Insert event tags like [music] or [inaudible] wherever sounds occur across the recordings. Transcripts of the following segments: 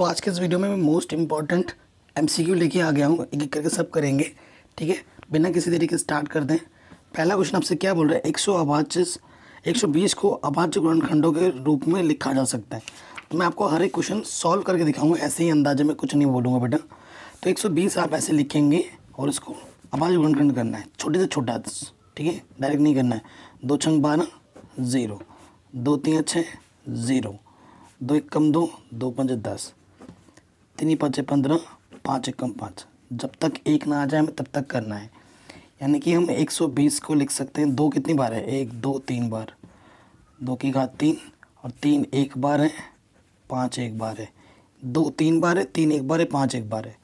तो आज के इस वीडियो में मैं मोस्ट इम्पॉर्टेंट एम लेके आ गया हूँ एक एक करके सब करेंगे ठीक है बिना किसी तरीके स्टार्ट कर दें पहला क्वेश्चन आपसे क्या बोल रहा है एक सौ अभाज्यस एक सौ बीस को अभाज्य गुणनखंडों के रूप में लिखा जा सकता है तो मैं आपको हर एक क्वेश्चन सॉल्व करके दिखाऊंगा ऐसे ही अंदाजे में कुछ नहीं बोलूँगा बेटा तो एक सौ बीस आप ऐसे लिखेंगे और इसको अभाज्य गुणनखंड करना है छोटे से छोटा ठीक है डायरेक्ट नहीं करना है दो छंग बारह ज़ीरो दो तीन छः ज़ीरो दो एक कम दो दो पंच दस तीन पाँच पंद्रह पाँच एकम पाँच जब तक एक ना आ जाए हमें तब तक करना है यानी कि हम 120 को लिख सकते हैं दो कितनी बार है एक दो तीन बार दो की घात तीन और तीन एक बार है पाँच एक बार है दो तीन बार है तीन एक बार है पाँच एक बार है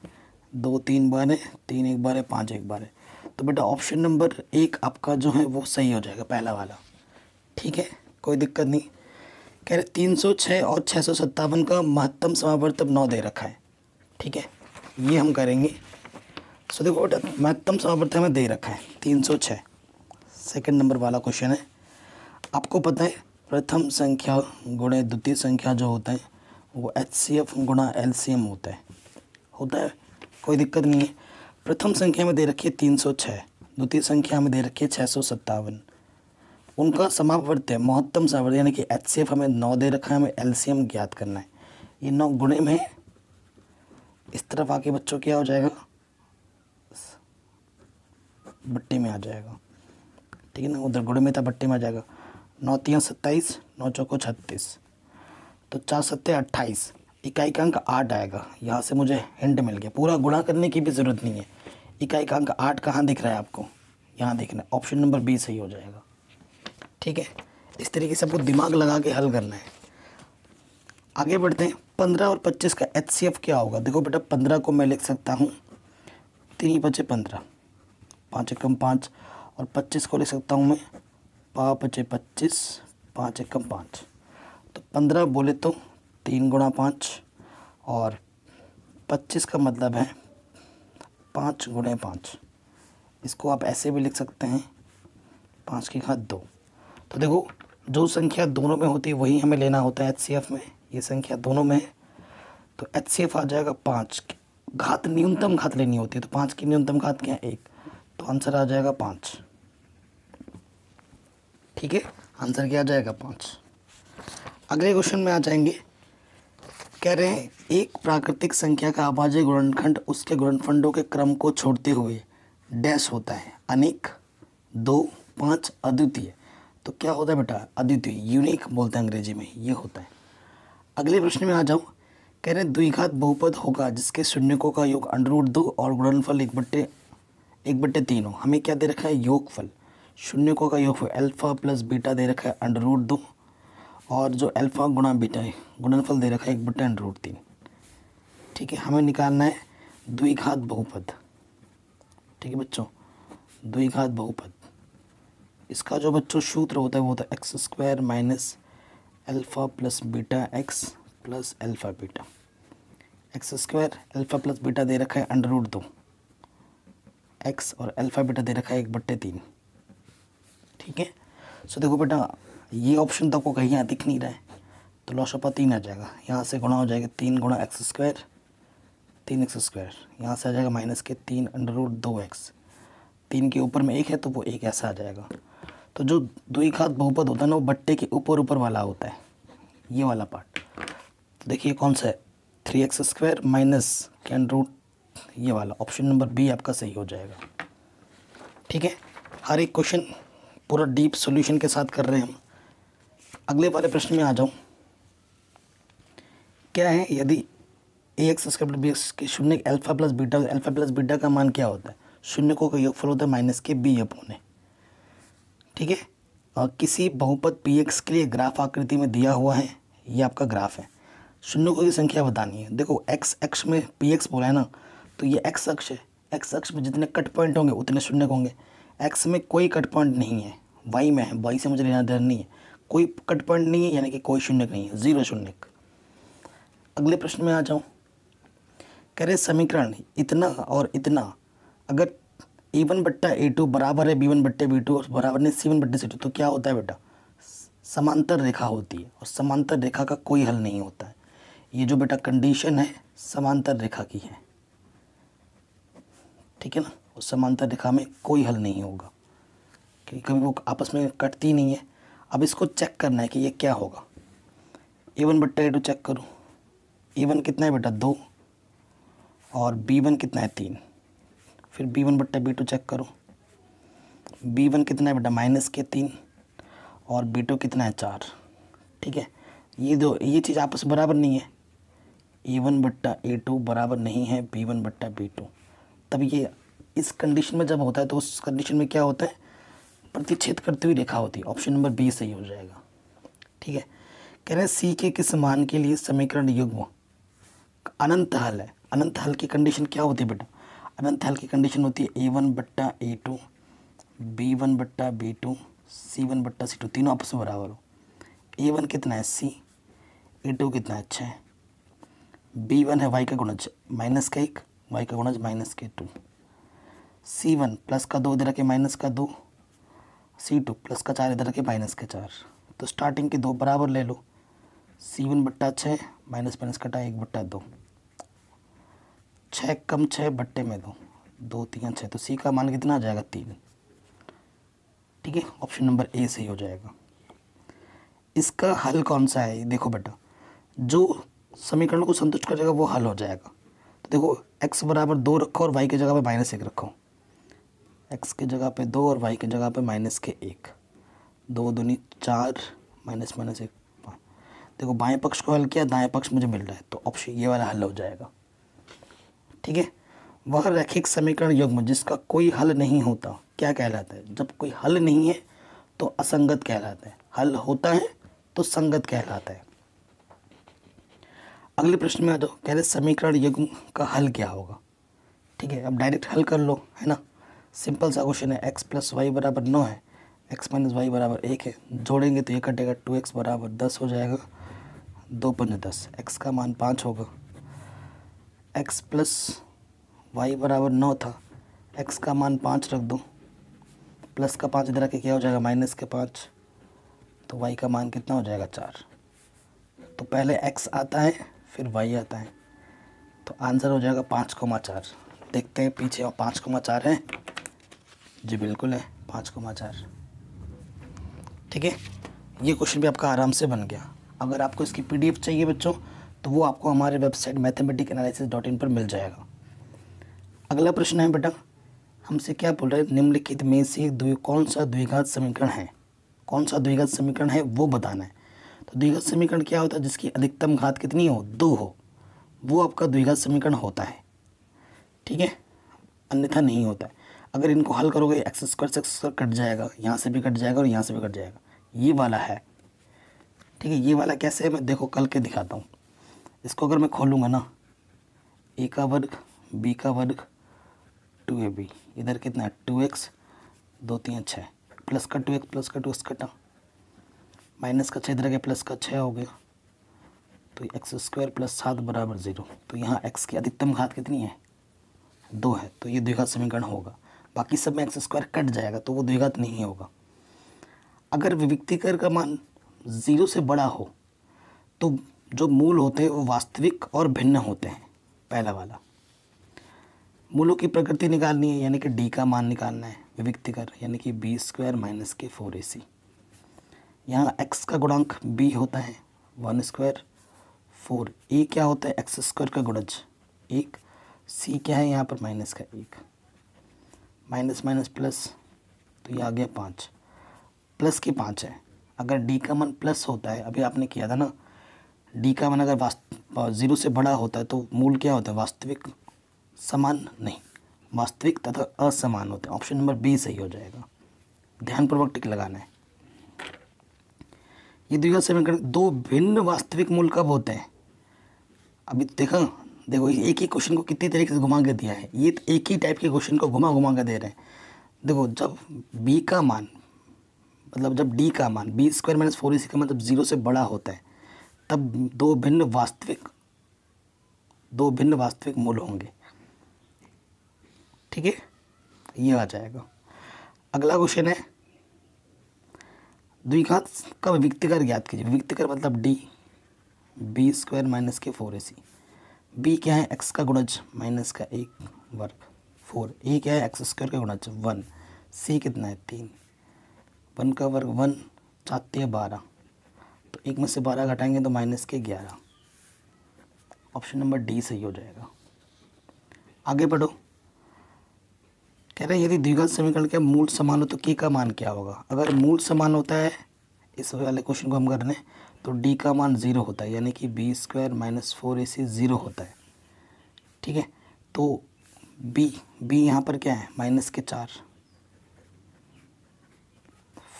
दो तीन बार है तीन एक बार है पाँच एक बार है तो बेटा ऑप्शन नंबर एक आपका जो है वो सही हो जाएगा पहला वाला ठीक है कोई दिक्कत नहीं कह रहे तीन सौ छः और छः सौ सत्तावन का महत्तम समावर्तन नौ दे रखा है ठीक है ये हम करेंगे सो देखो बेटा महत्तम सामर्थ्य हमें दे रखा है तीन सौ छः सेकेंड नंबर वाला क्वेश्चन है आपको पता है प्रथम संख्या गुणे द्वितीय संख्या जो होता है वो एच सी एफ गुणा एल सी एम होता है होता है कोई दिक्कत नहीं है प्रथम संख्या में दे रखी है तीन सौ छः द्वितीय संख्या में दे रखी है छः सौ सत्तावन उनका है महत्तम सामर्थ्य यानी कि एच सी एफ हमें नौ दे रखा है हमें एल सी एम ज्ञात करना है ये नौ गुणे में इस तरफ आके बच्चों क्या हो जाएगा बट्टे में आ जाएगा ठीक है ना उधर गुड़ में था बट्टे में आ जाएगा नौ तीन सत्ताईस नौ चौको छत्तीस तो चार सत्ते अट्ठाईस इकाई का अंक आठ आएगा यहाँ से मुझे हिंट मिल गया पूरा गुणा करने की भी ज़रूरत नहीं है इकाई का अंक आठ कहाँ दिख रहा है आपको यहाँ देखना है ऑप्शन नंबर बी सही हो जाएगा ठीक है इस तरीके से आपको दिमाग लगा के हल करना है आगे बढ़ते हैं पंद्रह और पच्चीस का एच क्या होगा देखो बेटा पंद्रह को मैं लिख सकता हूँ तीन पचे पंद्रह पाँच एकम पाँच और पच्चीस को लिख सकता हूँ मैं पाँ पचे पच्चीस पाँच एकम पाँच तो पंद्रह बोले तो तीन गुणा पाँच और पच्चीस का मतलब है पाँच गुणे पाँच इसको आप ऐसे भी लिख सकते हैं पाँच की घात दो तो देखो जो संख्या दोनों में होती है वही हमें लेना होता है एच में ये संख्या दोनों में है तो एच सी एफ आ जाएगा पाँच घात न्यूनतम घात लेनी होती है तो पाँच की न्यूनतम घात क्या है एक तो आंसर आ जाएगा पाँच ठीक है आंसर क्या आ जाएगा पाँच अगले क्वेश्चन में आ जाएंगे कह रहे हैं एक प्राकृतिक संख्या का आभाज्य गुणनखंड उसके गुणनखंडों के क्रम को छोड़ते हुए डैश होता है अनेक दो पाँच अद्वितीय तो क्या होता है बेटा अद्वितीय यूनिक बोलते हैं अंग्रेजी में ये होता है अगले प्रश्न में आ जाओ कह रहे हैं द्विघात बहुपद होगा जिसके शून्यकों का योग अंडरूट दो और गुणनफल एक बट्टे एक बट्टे तीन हो हमें क्या दे रखा है योगफल शून्यकों का योगफल अल्फ़ा प्लस बीटा दे रखा है अंडरूट दो और जो अल्फ़ा गुणा बीटा है गुणनफल दे रखा है एक बट्टे अंडरूट तीन ठीक है हमें निकालना है द्विघात बहुपद ठीक है बच्चों द्विघात बहुपद इसका जो बच्चों सूत्र होता है वो होता है x square minus alpha plus beta x plus alpha beta x square alpha plus beta दे रखा है अंडर रूट दो एक्स और अल्फ़ा बीटा दे रखा है एक बट्टे तीन ठीक है सो देखो बेटा ये ऑप्शन तो को कहीं यहाँ दिख नहीं रहा है तो लौशपा तीन आ जाएगा यहाँ से गुणा हो जाएगा तीन गुणा एक्स स्क्वायर तीन एक्स स्क्वायर यहाँ से आ जाएगा माइनस के तीन अंडर रूट दो एक्स तीन के ऊपर में एक है तो वो एक ऐसा आ जाएगा तो जो द्विघात बहुपद होता है ना वो बट्टे के ऊपर ऊपर वाला होता है ये वाला पार्ट तो देखिए कौन सा है थ्री एक्स स्क्वायर माइनस कैन रूट ये वाला ऑप्शन नंबर बी आपका सही हो जाएगा ठीक है हर एक क्वेश्चन पूरा डीप सॉल्यूशन के साथ कर रहे हैं हम अगले वाले प्रश्न में आ जाऊँ क्या है यदि a x square b x के शून्य alpha plus beta alpha plus beta का मान क्या होता है शून्य को का योगफल होता है माइनस के बी अपोन है ठीक है और किसी बहुपद पी एक्स के लिए ग्राफ आकृति में दिया हुआ है ये आपका ग्राफ है शून्य को भी संख्या बतानी है देखो एक्स एक्स में पी एक्स बोला है ना तो ये एक्स अक्ष है एक्स अक्ष में जितने कट पॉइंट होंगे उतने शून्य होंगे एक्स में कोई कट पॉइंट नहीं है वाई में है वाई से मुझे लेना देना नहीं है कोई कट पॉइंट नहीं है यानी कि कोई शून्य नहीं है जीरो शून्य अगले प्रश्न में आ जाऊँ कह रहे समीकरण इतना और इतना अगर ए वन बट्टा ए टू बराबर है बी वन बट्टे बी टू और बराबर नहीं सी वन बट्टे सी टू तो क्या होता है बेटा समांतर रेखा होती है और समांतर रेखा का कोई हल नहीं होता है ये जो बेटा कंडीशन है समांतर रेखा की है ठीक है ना उस समांतर रेखा में कोई हल नहीं होगा क्योंकि कभी वो आपस में कटती नहीं है अब इसको चेक करना है कि ये क्या होगा ए वन बट्टा ए टू चेक करूँ ए वन कितना है बेटा दो और बी वन कितना है तीन फिर बी वन बट्टा बी टू चेक करो बी वन कितना है बेटा माइनस के तीन और बी टू कितना है चार ठीक है ये दो ये चीज़ आपस में बराबर नहीं है ए वन बट्टा ए टू बराबर नहीं है बी वन बट्टा बी टू तब ये इस कंडीशन में जब होता है तो उस कंडीशन में क्या होता है प्रतिच्छेद करती हुई रेखा होती है ऑप्शन नंबर बी सही हो जाएगा ठीक है कह रहे हैं सी के किस मान के लिए समीकरण युग्म अनंत हल है अनंत हल की कंडीशन क्या होती है बेटा अनंत की कंडीशन होती है ए वन बट्टा ए टू बी वन बट्टा बी टू सी वन बट्टा सी टू तीनों आपस में बराबर हो ए वन कितना है सी ए टू कितना है छः बी वन है वाई का गुणज माइनस का एक वाई का गुणज माइनस के टू सी वन प्लस का दो इधर के माइनस का दो सी टू प्लस का चार इधर के माइनस के चार तो स्टार्टिंग के दो बराबर ले लो सी वन बट्टा छः माइनस माइनस कटा एक बट्टा दो छः कम छः बट्टे में दो दो तीन छः तो सी का मान कितना आ जाएगा तीन ठीक है ऑप्शन नंबर ए सही हो जाएगा इसका हल कौन सा है देखो बेटा जो समीकरण को संतुष्ट करेगा वो हल हो जाएगा तो देखो एक्स बराबर दो रखो और वाई की जगह पे माइनस एक रखो एक्स की जगह पे दो और वाई की जगह पे माइनस के एक दो दूनी चार माइनस माइनस एक हाँ। देखो बाएं पक्ष को हल किया दाएं पक्ष मुझे मिल रहा है तो ऑप्शन ये वाला हल हो जाएगा ठीक है वह रैखिक समीकरण युग्म जिसका कोई हल नहीं होता क्या कहलाता है जब कोई हल नहीं है तो असंगत कहलाता है हल होता है तो संगत कहलाता है अगले प्रश्न में आ जाओ कह रहे समीकरण युग्म का हल क्या होगा ठीक है अब डायरेक्ट हल कर लो है ना सिंपल सा क्वेश्चन है एक्स प्लस वाई बराबर नौ है एक्स माइनस वाई बराबर एक है जोड़ेंगे तो ये कटेगा टू एक्स बराबर दस हो जाएगा दो पंद्रह दस एक्स का मान पाँच होगा एक्स प्लस वाई बराबर नौ था एक्स का मान पाँच रख दो प्लस का पाँच इधर के क्या हो जाएगा माइनस के पाँच तो वाई का मान कितना हो जाएगा चार तो पहले एक्स आता है फिर वाई आता है तो आंसर हो जाएगा पाँच कोमा चार देखते हैं पीछे और पाँच कोमा चार है जी बिल्कुल है पाँच कोमा चार ठीक है ये क्वेश्चन भी आपका आराम से बन गया अगर आपको इसकी पीडीएफ चाहिए बच्चों तो वो आपको हमारे website mathematic analysis dot in पर मिल जाएगा अगला प्रश्न है बेटा हमसे क्या बोल रहे हैं निम्नलिखित में से द्वि कौन सा द्विघात समीकरण है कौन सा द्विघात समीकरण है वो बताना है तो द्विघात समीकरण क्या होता है जिसकी अधिकतम घात कितनी हो दो हो वो आपका द्विघात समीकरण होता है ठीक है अन्यथा नहीं होता है अगर इनको हल करोगे एक्स स्क्वायर से एक्स स्क्वायर कट जाएगा यहाँ से भी कट जाएगा और यहाँ से भी कट जाएगा ये वाला है ठीक है ये वाला कैसे है मैं देखो कल के दिखाता हूँ इसको अगर मैं खोलूँगा ना ए का वर्ग बी का वर्ग टू ए बी इधर कितना है टू एक्स दो तीन छः प्लस का टू एक्स प्लस का टू एक्स कटा माइनस का छः इधर गया प्लस का छः हो गया तो एक्स स्क्वायर प्लस सात बराबर जीरो तो यहाँ एक्स की अधिकतम घात कितनी है दो है तो ये द्विघात समीकरण होगा बाकी सब में एक्स स्क्वायर कट जाएगा तो वो द्विघात नहीं होगा अगर विविक्तिकर का मान ज़ीरो से बड़ा हो तो जो मूल होते हैं वो वास्तविक और भिन्न होते हैं पहला वाला मूलों की प्रकृति निकालनी है यानी कि डी का मान निकालना है विविक्ति कर यानी कि बी स्क्वायर माइनस के फोर ए सी यहाँ एक्स का गुणांक बी होता है वन स्क्वायर फोर ए क्या होता है एक्स स्क्वायर का गुणज एक सी क्या है यहाँ पर माइनस का एक माइनस माइनस प्लस तो ये आ गया पाँच प्लस के पाँच है अगर डी का मान प्लस होता है अभी आपने किया था ना डी का मान अगर ज़ीरो से बड़ा होता है तो मूल क्या होता है वास्तविक समान नहीं वास्तविक तथा असमान होते हैं ऑप्शन नंबर बी सही हो जाएगा ध्यानपूर्वक टिक लगाना है ये द्विघात समीकरण दो भिन्न वास्तविक मूल कब होते हैं अभी तो देखा देखो एक ही क्वेश्चन को कितनी तरीके से घुमा के दिया है ये तो एक ही टाइप के क्वेश्चन को घुमा घुमा के दे रहे हैं देखो जब बी का मान मतलब जब डी का मान बी स्क्वायर माइनस फोर इसी का मतलब जीरो से बड़ा होता है तब दो भिन्न वास्तविक दो भिन्न वास्तविक मूल होंगे ठीक है ये आ जाएगा अगला क्वेश्चन है द्विघात का विक्तिकर ज्ञात कीजिए विक्तिकर मतलब डी बी स्क्वायर माइनस के फोर ए सी बी क्या है एक्स का गुणज माइनस का एक वर्ग फोर ए क्या है एक्स स्क्वायर का गुणज वन सी कितना है तीन वन का वर्ग वन चाहती है बारह तो एक में से बारह घटाएंगे तो माइनस के ग्यारह ऑप्शन नंबर डी सही हो जाएगा आगे बढ़ो कह रहे हैं यदि द्विघात समीकरण के मूल समान हो तो के का मान क्या होगा अगर मूल समान होता है इस वाले क्वेश्चन को हम कर रहे तो डी का मान ज़ीरो होता है यानी कि b square minus four a c zero होता है ठीक है तो बी बी यहाँ पर क्या है माइनस के चार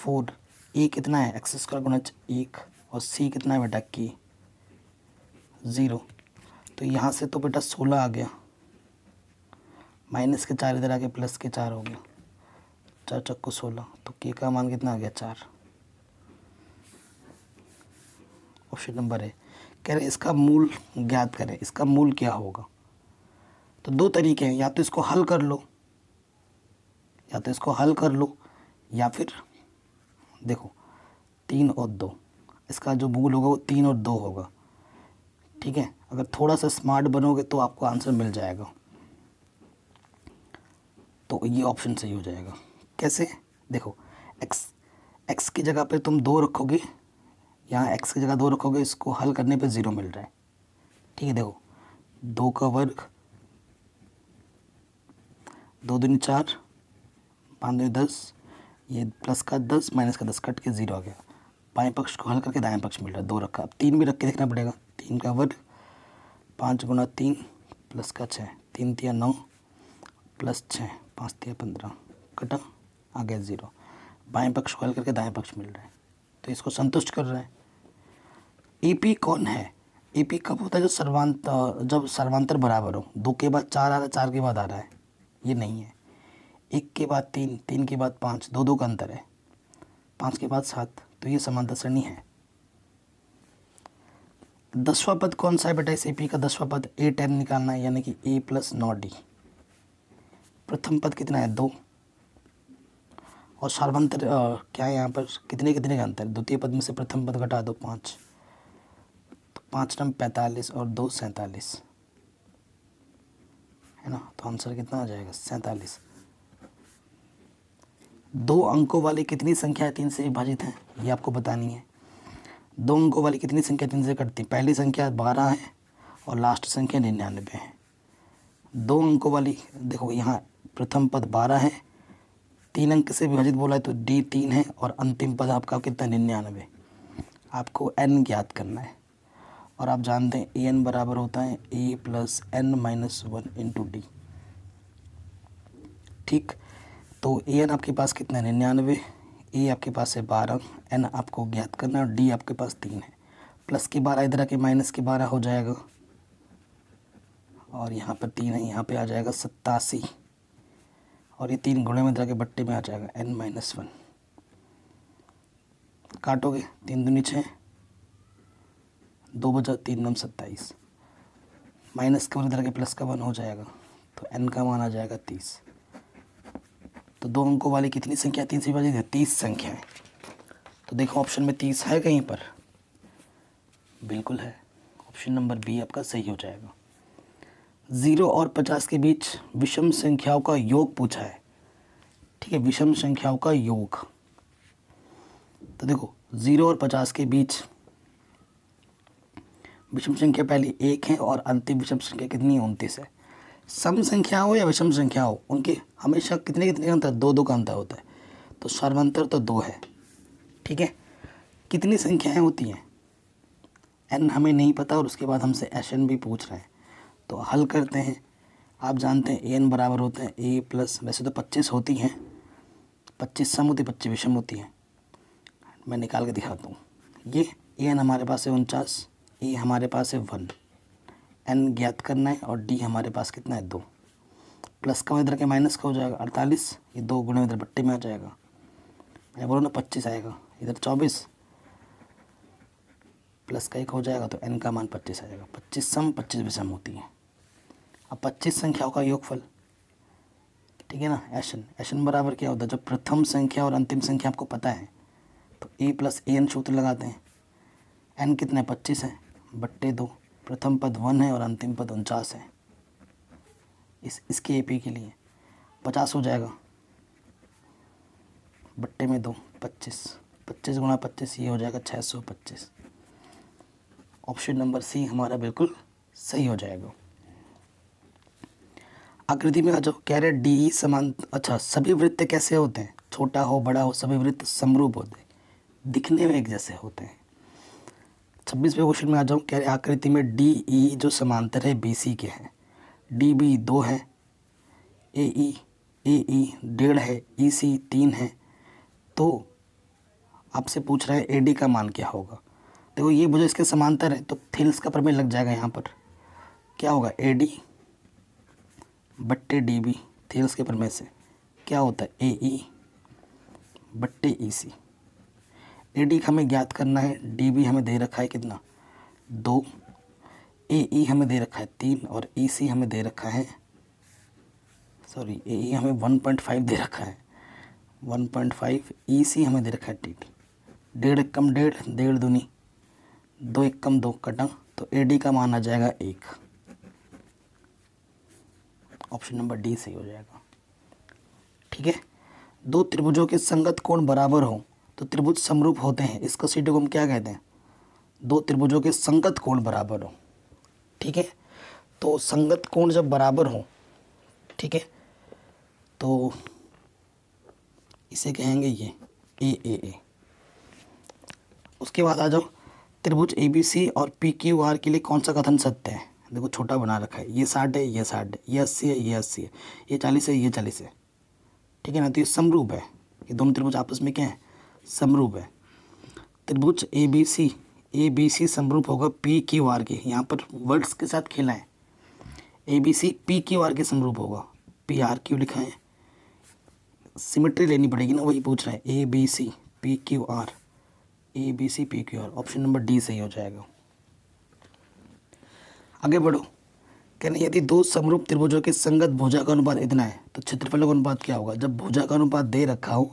फोर ए कितना है एक्स स्क्वायर गुणा एक और सी कितना है बेटा की ज़ीरो तो यहाँ से तो बेटा सोलह आ गया माइनस के चार इधर आके प्लस के चार हो गया चार चक्को सोलह तो के का मान कितना आ गया चार ऑप्शन नंबर है कह रहे इसका मूल ज्ञात करें इसका मूल क्या होगा तो दो तरीके हैं या तो इसको हल कर लो या तो इसको हल कर लो या फिर देखो तीन और दो इसका जो भूल होगा वो तीन और दो होगा ठीक है अगर थोड़ा सा स्मार्ट बनोगे तो आपको आंसर मिल जाएगा तो ये ऑप्शन सही हो जाएगा कैसे देखो एक्स एक्स की जगह पे तुम दो रखोगे यहाँ एक्स की जगह दो रखोगे इसको हल करने पे ज़ीरो मिल रहा है ठीक है देखो दो का वर्ग दो दिन चार पाँच दिन दस ये प्लस का दस माइनस का दस कट के ज़ीरो आ गया बाएं पक्ष को हल करके दाएं पक्ष मिल रहा है दो रखा अब तीन भी रख के देखना पड़ेगा तीन का वर्ग पाँच गुना तीन प्लस का छः तीन तिया नौ प्लस छः पाँच तिया पंद्रह कटा आ गया ज़ीरो बाएं पक्ष को हल करके दाएं पक्ष मिल रहा है तो इसको संतुष्ट कर रहा है ईपी e कौन है ईपी e कब होता है जो सर्वांत जब सर्वांतर बराबर हो दो के बाद चार आ रहा है चार के बाद आ रहा है ये नहीं है एक के बाद तीन तीन के बाद पाँच दो दो का अंतर है पाँच के बाद सात तो ये समांतर सरणी है दसवा पद कौन सा है बेटा इस ए पी का दसवां पद ए टेन निकालना है यानी कि ए प्लस नौ डी प्रथम पद कितना है दो और सर्वांतर क्या है यहाँ पर कितने कितने का अंतर द्वितीय पद में से प्रथम पद घटा दो पाँच तो पाँच नम पैंतालीस और दो सैंतालीस है ना तो आंसर कितना आ जाएगा सैंतालीस दो अंकों वाली कितनी संख्या तीन से विभाजित है ये आपको बतानी है दो अंकों वाली कितनी संख्या तीन से कटती है पहली संख्या बारह है और लास्ट संख्या निन्यानवे है दो अंकों वाली देखो यहाँ प्रथम पद बारह है तीन अंक से विभाजित बोला है तो डी तीन है और अंतिम पद आपका कितना निन्यानवे आपको एन ज्ञात करना है और आप जानते हैं ए एन बराबर होता है a plus n minus one into d ठीक तो ए एन आपके पास कितना है निन्यानवे ए आपके पास है बारह एन आपको ज्ञात करना है डी आपके पास तीन है प्लस के बारह इधर आके माइनस के बारह हो जाएगा और यहाँ पर तीन है यहाँ पे आ जाएगा सत्तासी और ये तीन घोड़े में इधर के बट्टे में आ जाएगा एन माइनस वन काटोगे तीन दूनी छः दो बजा तीन नम सत्ताईस माइनस का वन इधर के प्लस का वन हो जाएगा तो एन का मान आ जाएगा तीस तो दो अंकों वाली कितनी संख्या तीन से विभाजित है तीस संख्या है तो देखो ऑप्शन में तीस है कहीं पर बिल्कुल है ऑप्शन नंबर बी आपका सही हो जाएगा ज़ीरो और पचास के बीच विषम संख्याओं का योग पूछा है ठीक है विषम संख्याओं का योग तो देखो ज़ीरो और पचास के बीच विषम संख्या पहली एक है और अंतिम विषम संख्या कितनी उनतीस है सम संख्या हो या विषम संख्या हो उनके हमेशा कितने कितने अंतर दो दो का अंतर होता है तो सर्वांतर तो दो है ठीक है कितनी संख्याएं होती हैं एन हमें नहीं पता और उसके बाद हमसे एस एन भी पूछ रहे हैं तो हल करते हैं आप जानते हैं ए एन बराबर होते हैं ए प्लस वैसे तो पच्चीस होती हैं पच्चीस सम होती पच्चीस विषम होती हैं मैं निकाल के दिखाता हूँ ये ए एन हमारे पास है उनचास ए हमारे पास है वन एन ज्ञात करना है और डी हमारे पास कितना है दो प्लस का इधर के माइनस का हो जाएगा अड़तालीस ये दो गुणे इधर बट्टे में आ जाएगा मैंने बोला ना पच्चीस आएगा इधर चौबीस प्लस का एक हो जाएगा तो एन का मान पच्चीस आएगा पच्चीस सम पच्चीस विषम होती है अब पच्चीस संख्याओं का योगफल ठीक है ना एशन एशन बराबर क्या होता है जब प्रथम संख्या और अंतिम संख्या आपको पता है तो ए प्लस ए एन सूत्र लगाते हैं एन कितना है पच्चीस है बट्टे दो प्रथम पद वन है और अंतिम पद उनचास है इस इसके ए पी के लिए पचास हो जाएगा बट्टे में दो पच्चीस पच्चीस गुणा पच्चीस ये हो जाएगा छः सौ पच्चीस ऑप्शन नंबर सी हमारा बिल्कुल सही हो जाएगा आकृति में आ जाओ कह रहे डी e समान अच्छा सभी वृत्त कैसे होते हैं छोटा हो बड़ा हो सभी वृत्त समरूप होते हैं दिखने में एक जैसे होते हैं छब्बीसवें क्वेश्चन में आ जाऊँ क्या आकृति में डी ई e, जो समांतर है बी सी के हैं डी बी दो है ए ई ए ई डेढ़ है ई e, सी तीन है तो आपसे पूछ रहा है ए डी का मान क्या होगा देखो ये मुझे इसके समांतर है तो थिल्स का प्रमेय लग जाएगा यहाँ पर क्या होगा ए डी बट्टे डी बी थिल्स के प्रमेय से क्या होता है ए ई e बट्टे ई सी ए डी हमें ज्ञात करना है डी बी हमें दे रखा है कितना दो ए ई e हमें दे रखा है तीन और ई e सी हमें दे रखा है सॉरी ए ई हमें वन पॉइंट फाइव दे रखा है one point five e c हमें दे रखा है टी डेढ़ कम डेढ़ डेढ़ दूनी दो एक कम दो कटा तो ए डी का मान आ जाएगा एक ऑप्शन नंबर डी सही हो जाएगा ठीक है दो त्रिभुजों के संगत कोण बराबर हो तो त्रिभुज समरूप होते हैं इसको सीटों को हम क्या कहते हैं दो त्रिभुजों के संगत कोण बराबर हो ठीक है तो संगत कोण जब बराबर हो ठीक है तो इसे कहेंगे ये ए ए ए उसके बाद आ जाओ त्रिभुज ए बी सी और पी क्यू आर के लिए कौन सा कथन सत्य है देखो छोटा बना रखा है ये साठ है ये साठ है ये अस्सी है ये अस्सी है ये चालीस है ये चालीस है ठीक है ना तो ये समरूप है ये दोनों त्रिभुज आपस में क्या है समरूप है त्रिभुज ए बी सी ए बी सी समरूप होगा पी क्यू आर के यहाँ पर वर्ड्स के साथ खेला है A B C P Q R के समरूप होगा पी आर क्यू लिखा है सिमेट्री लेनी पड़ेगी ना वही पूछ रहा है A B C P Q R A B C P Q R option number D सही हो जाएगा आगे बढ़ो कहने यदि दो समरूप त्रिभुजों के संगत भुजा का अनुपात इतना है तो क्षेत्रफल का अनुपात क्या होगा जब भुजा का अनुपात दे रखा हो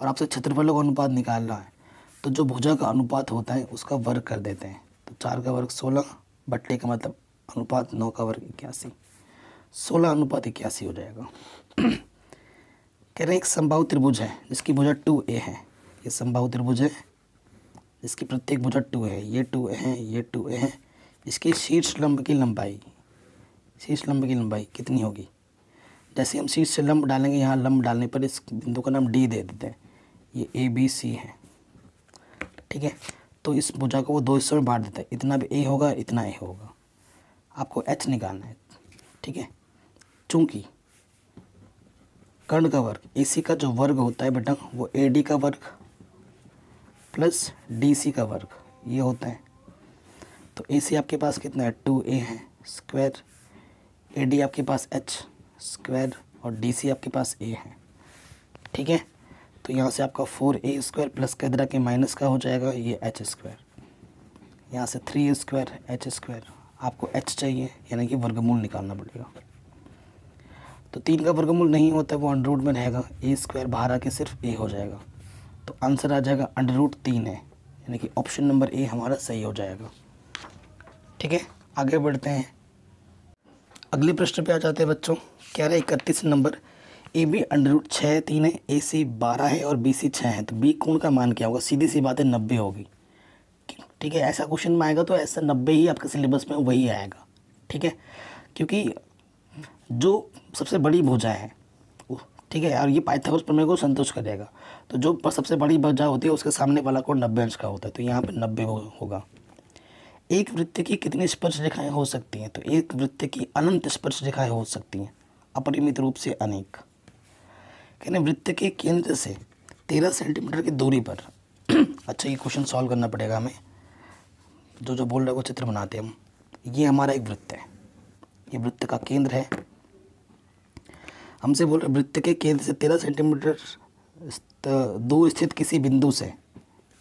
और आपसे क्षेत्रफल का अनुपात निकालना है तो जो भुजा का अनुपात होता है उसका वर्ग कर देते हैं तो चार का वर्ग सोलह बट्टे का मतलब अनुपात नौ का वर्ग इक्यासी सोलह अनुपात इक्यासी हो जाएगा कह रहे हैं एक संभाव त्रिभुज है जिसकी भुजा टू ए है ये संभाव त्रिभुज है जिसकी प्रत्येक भुजा टू है ये टू ए है ये टू ए है इसकी शीर्ष लंब की लंबाई शीर्ष लंब की लंबाई कितनी होगी जैसे हम शीर्ष से लंब डालेंगे यहाँ लंब डालने पर इस बिंदु का नाम डी दे देते हैं ये ए बी सी है ठीक है तो इस भुजा को वो दो हिस्सों में बांट देता है इतना भी ए होगा इतना ए होगा आपको एच निकालना है ठीक है चूँकि कर्ण का वर्ग ए सी का जो वर्ग होता है बेटा वो ए डी का वर्ग प्लस डी सी का वर्ग ये होता है तो ए सी आपके पास कितना है टू ए है स्क्वायर ए डी आपके पास एच स्क्वायर और डी सी आपके पास ए है ठीक है तो यहाँ से आपका फोर ए स्क्वायर प्लस कैदरा के माइनस का हो जाएगा ये एच स्क्वायर यहाँ से थ्री स्क्वायर एच स्क्वायर आपको एच चाहिए यानी कि वर्गमूल निकालना पड़ेगा तो तीन का वर्गमूल नहीं होता वो अंडर रूट में रहेगा ए स्क्वायर बाहर आके सिर्फ ए हो जाएगा तो आंसर आ जाएगा अंडर रूट तीन है यानी कि ऑप्शन नंबर ए हमारा सही हो जाएगा ठीक है आगे बढ़ते हैं अगले प्रश्न पे आ जाते हैं बच्चों कह रहे इकतीस नंबर ए बी अंडर रूट छः तीन है ए सी बारह है और बी सी छः है तो बी कोण का मान क्या होगा सीधी सी बात है नब्बे होगी ठीक है ऐसा क्वेश्चन में आएगा तो ऐसा नब्बे ही आपके सिलेबस में वही आएगा ठीक है क्योंकि जो सबसे बड़ी भुजा है ठीक है और ये पाइथागोरस प्रमेय को संतुष्ट करेगा तो जो सबसे बड़ी भुजा होती है उसके सामने वाला कोण नब्बे अंश का होता है तो यहाँ पर नब्बे होगा एक वृत्त की कितनी स्पर्श रेखाएँ हो सकती हैं तो एक वृत्त की अनंत स्पर्श रेखाएँ हो सकती हैं अपरिमित रूप से अनेक यानी वृत्त के केंद्र से तेरह सेंटीमीटर की दूरी पर [clears throat] अच्छा ये क्वेश्चन सॉल्व करना पड़ेगा हमें जो जो बोल रहे वो चित्र बनाते हैं हम ये हमारा एक वृत्त है ये वृत्त का केंद्र है हमसे बोल रहे वृत्त के केंद्र से तेरह सेंटीमीटर दूर स्थित किसी बिंदु से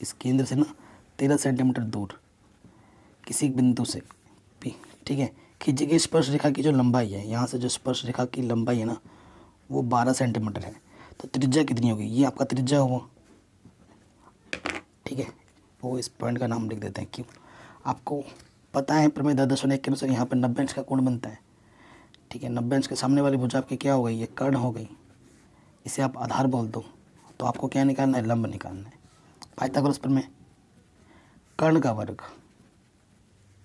इस केंद्र से ना तेरह सेंटीमीटर दूर किसी बिंदु से ठीक है खींची गई स्पर्श रेखा की जो लंबाई है यहाँ से जो स्पर्श रेखा की लंबाई है ना वो बारह सेंटीमीटर है तो त्रिज्या कितनी होगी ये आपका त्रिज्या हुआ ठीक है वो इस पॉइंट का नाम लिख देते हैं क्यों आपको पता है प्रमेय दस दशमलव एक के अनुसार यहाँ पर नब्बे इंच का कोण बनता है ठीक है नब्बे इंच के सामने वाली भुजा आपकी क्या हो गई ये कर्ण हो गई इसे आप आधार बोल दो तो आपको क्या निकालना है लंब निकालना है पाइथागोरस प्रमेय कर्ण का वर्ग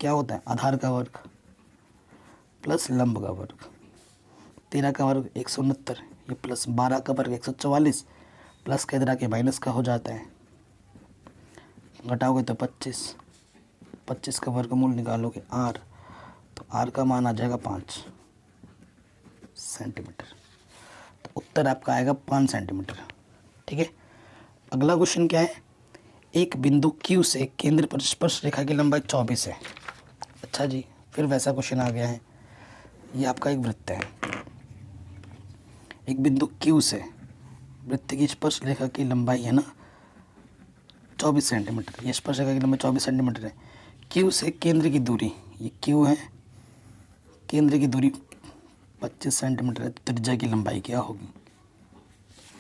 क्या होता है आधार का वर्ग प्लस लंब का वर्ग तेरह का वर्ग एक सौ उनहत्तर ये प्लस बारह का वर्ग एक सौ चवालीस प्लस का इधर आके माइनस का हो जाता है घटाओगे तो पच्चीस पच्चीस का वर्ग मूल निकालोगे आर तो आर का मान आ जाएगा पाँच सेंटीमीटर तो उत्तर आपका आएगा पाँच सेंटीमीटर ठीक है अगला क्वेश्चन क्या है एक बिंदु क्यू से केंद्र पर स्पर्श रेखा की लंबाई चौबीस है अच्छा जी फिर वैसा क्वेश्चन आ गया है ये आपका एक वृत्त है एक बिंदु क्यू से वृत्त की स्पर्श रेखा की लंबाई है ना चौबीस सेंटीमीटर ये स्पर्श रेखा की लंबाई चौबीस सेंटीमीटर है क्यू से केंद्र की दूरी ये क्यू है केंद्र की दूरी पच्चीस सेंटीमीटर है त्रिज्या की लंबाई क्या होगी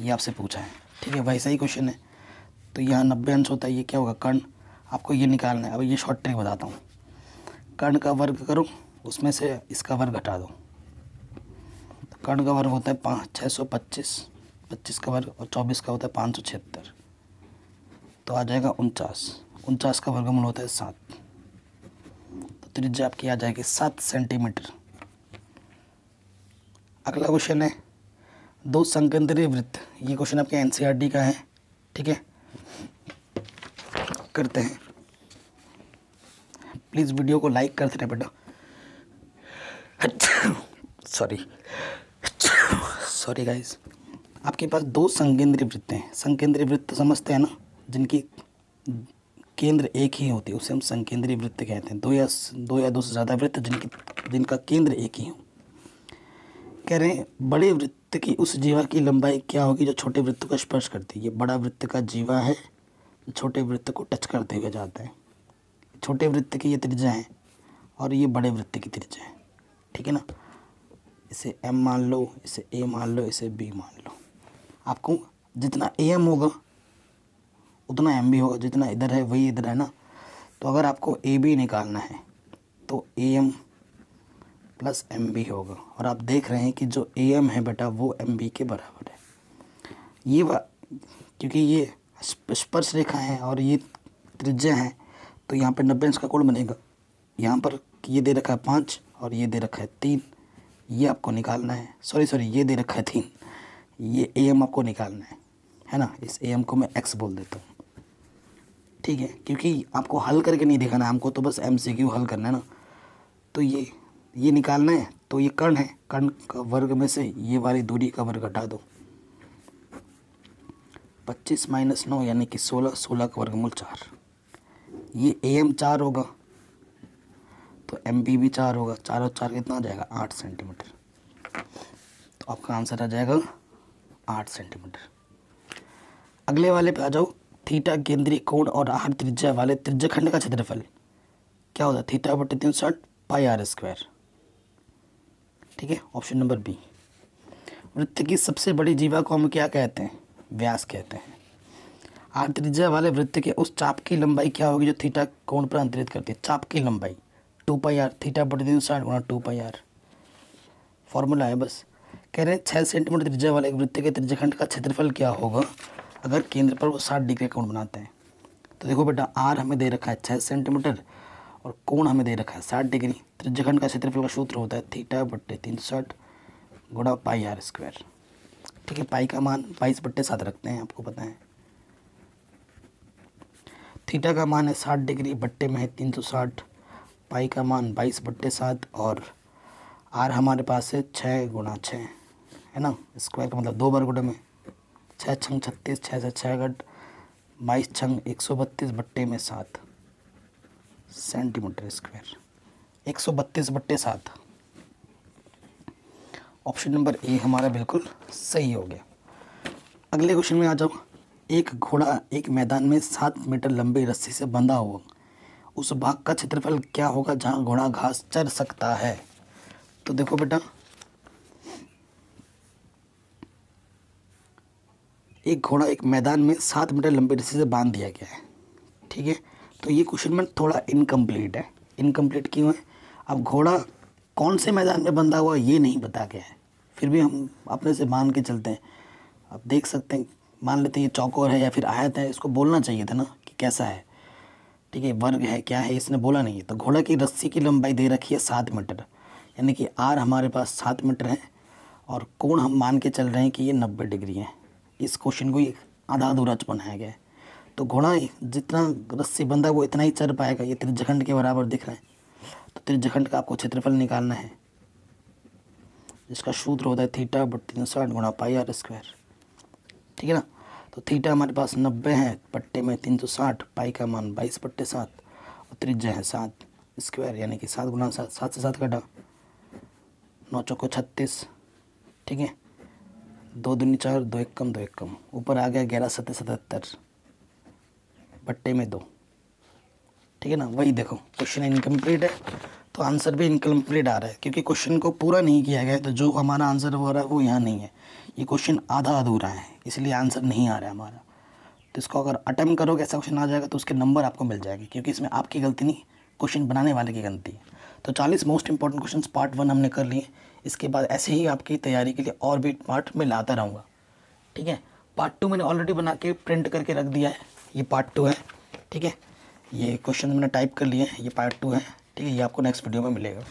ये आपसे पूछा है ठीक है वैसा ही क्वेश्चन है तो यहाँ नब्बे अंश होता है ये क्या होगा कर्ण आपको ये निकालना है अब ये शॉर्ट ट्रिक बताता हूँ कर्ण का वर्ग करो उसमें से इसका वर्ग घटा दो कर्ण का वर्ग होता है पाँच छः सौ पच्चीस पच्चीस का वर्ग और चौबीस का होता है पाँच सौ छिहत्तर तो आ जाएगा उनचास उनचास का वर्गमूल होता है सात तो त्रिज्या आपकी आ जाएगी सात सेंटीमीटर अगला क्वेश्चन है दो संकेंद्रीय वृत्त ये क्वेश्चन आपके एन e का है ठीक है करते हैं प्लीज़ वीडियो को लाइक करते रहे बेटा सॉरी अच्छा, सॉरी गाइस आपके पास दो संकेंद्रीय वृत्त हैं संकेंद्रीय वृत्त तो समझते हैं ना जिनकी केंद्र एक ही होती है उसे हम संकेंद्रीय वृत्त कहते हैं दो या दो या दो से ज़्यादा वृत्त जिनकी जिनका केंद्र एक ही हो कह रहे हैं बड़े वृत्त की उस जीवा की लंबाई क्या होगी जो छोटे वृत्त को स्पर्श करती है ये बड़ा वृत्त का जीवा है छोटे वृत्त को टच करते हुए जाता है छोटे वृत्त की ये त्रिज्या है और ये बड़े वृत्त की त्रिज्या है ठीक है ना इसे एम मान लो इसे ए मान लो इसे बी मान लो आपको जितना ए एम होगा उतना एम बी होगा जितना इधर है वही इधर है ना तो अगर आपको ए बी निकालना है तो a m plus m b होगा और आप देख रहे हैं कि जो ए एम है बेटा वो एम बी के बराबर है ये क्योंकि ये स्पर्श रेखा है और ये त्रिज्या है तो यहाँ पर नब्बे इंच का कोण बनेगा यहाँ पर ये दे रखा है पाँच और ये दे रखा है तीन ये आपको निकालना है सॉरी सॉरी ये दे रखा है थीन ये ए एम आपको निकालना है है ना इस ए एम को मैं एक्स बोल देता हूँ ठीक है क्योंकि आपको हल करके नहीं दिखाना है हमको तो बस एम सी क्यू हल करना है ना तो ये ये निकालना है तो ये कर्ण है कर्ण का वर्ग में से ये वाली दूरी का वर्ग हटा दो पच्चीस माइनस नौ यानी कि सोलह सोलह का वर्गमूल चार ये ए एम चार होगा तो एम भी चार होगा चार और चार कितना आ जाएगा आठ सेंटीमीटर तो आपका आंसर आ जाएगा आठ सेंटीमीटर अगले वाले पे आ जाओ थीटा केंद्रीय कोण और आर त्रिज्या वाले त्रिज्य खंड का क्षेत्रफल क्या होता है थीटा बटे तीन सौ पाई आर स्क्वायर ठीक है ऑप्शन नंबर बी वृत्त की सबसे बड़ी जीवा को हम क्या कहते हैं व्यास कहते हैं आर त्रिज्या वाले वृत्त के उस चाप की लंबाई क्या होगी जो थीटा कोण पर अंतरित करती है चाप की लंबाई टू पाई आर थीटा बढ़ दिन तो साइड गुना टू पाई आर फॉर्मूला है बस कह रहे हैं छः सेंटीमीटर त्रिज्या वाले एक वृत्त के त्रिज्याखंड का क्षेत्रफल क्या होगा अगर केंद्र पर वो साठ डिग्री कोण बनाते हैं तो देखो बेटा आर हमें दे रखा है छः सेंटीमीटर और कोण हमें दे रखा है साठ डिग्री त्रिज्याखंड का क्षेत्रफल का सूत्र होता है थीटा बट्टे तीन सौ साठ गुणा पाई आर स्क्वायर ठीक है पाई का मान बाईस बट्टे सात रखते हैं आपको पता है थीटा का मान है साठ डिग्री बट्टे में है तीन सौ साठ पाई का मान बाईस बट्टे सात और आर हमारे पास है छः गुणा छः है ना स्क्वायर का मतलब दो बार गुणे में छः छंग छत्तीस छः से छः गट बाईस छंग एक सौ बत्तीस बट्टे में सात सेंटीमीटर स्क्वायर एक सौ बत्तीस बट्टे सात ऑप्शन नंबर ए हमारा बिल्कुल सही हो गया अगले क्वेश्चन में आ जाओ एक घोड़ा एक मैदान में सात मीटर लंबी रस्सी से बंधा हुआ उस बाग का क्षेत्रफल क्या होगा जहाँ घोड़ा घास चर सकता है तो देखो बेटा एक घोड़ा एक मैदान में सात मीटर लंबे रस्सी से बांध दिया गया है ठीक है तो ये क्वेश्चन में थोड़ा इनकम्प्लीट है इनकम्प्लीट क्यों है अब घोड़ा कौन से मैदान में बंधा हुआ ये नहीं बता गया है फिर भी हम अपने से मान के चलते हैं अब देख सकते हैं मान लेते हैं ये चौकोर है या फिर आयत है इसको बोलना चाहिए था ना कि कैसा है ठीक है वर्ग है क्या है इसने बोला नहीं है तो घोड़ा की रस्सी की लंबाई दे रखी है सात मीटर यानी कि आर हमारे पास सात मीटर है और कोण हम मान के चल रहे हैं कि ये नब्बे डिग्री है इस क्वेश्चन को एक आधा अधूरा बनाया गया है तो घोड़ा जितना रस्सी बंधा है वो इतना ही चल पाएगा ये त्रिजखंड के बराबर दिख रहा है तो त्रिजखंड का आपको क्षेत्रफल निकालना है जिसका सूत्र होता है थीटा बट तीन सौ आठ गुणा पाई आर स्क्वायर ठीक है ना तो थीटा हमारे पास नब्बे है पट्टे में तीन सौ साठ पाई का मान बाईस पट्टे सात और त्रिज्या है सात स्क्वायर यानी कि सात गुना सात सात से सात कटा नौ चौको छत्तीस ठीक है दो दूनी चार दो एक कम दो एक कम ऊपर आ गया ग्यारह सत्तर सतहत्तर पट्टे में दो ठीक है ना वही देखो क्वेश्चन इनकम्प्लीट है तो आंसर भी इनकम्प्लीट आ रहा है क्योंकि क्वेश्चन को पूरा नहीं किया गया तो जो हमारा आंसर हो रहा है वो यहाँ नहीं है ये क्वेश्चन आधा अधूरा है इसलिए आंसर नहीं आ रहा है हमारा तो इसको अगर अटैम्प करोगे ऐसा क्वेश्चन आ जाएगा तो उसके नंबर आपको मिल जाएंगे क्योंकि इसमें आपकी गलती नहीं क्वेश्चन बनाने वाले की गलती है तो चालीस most important question part one हमने कर लिए इसके बाद ऐसे ही आपकी तैयारी के लिए और भी पार्ट में लाता रहूँगा ठीक है पार्ट टू मैंने ऑलरेडी बना के प्रिंट करके रख दिया है ये पार्ट टू है ठीक है ये क्वेश्चन मैंने टाइप कर लिए हैं ये पार्ट टू है ठीक है ये आपको नेक्स्ट वीडियो में मिलेगा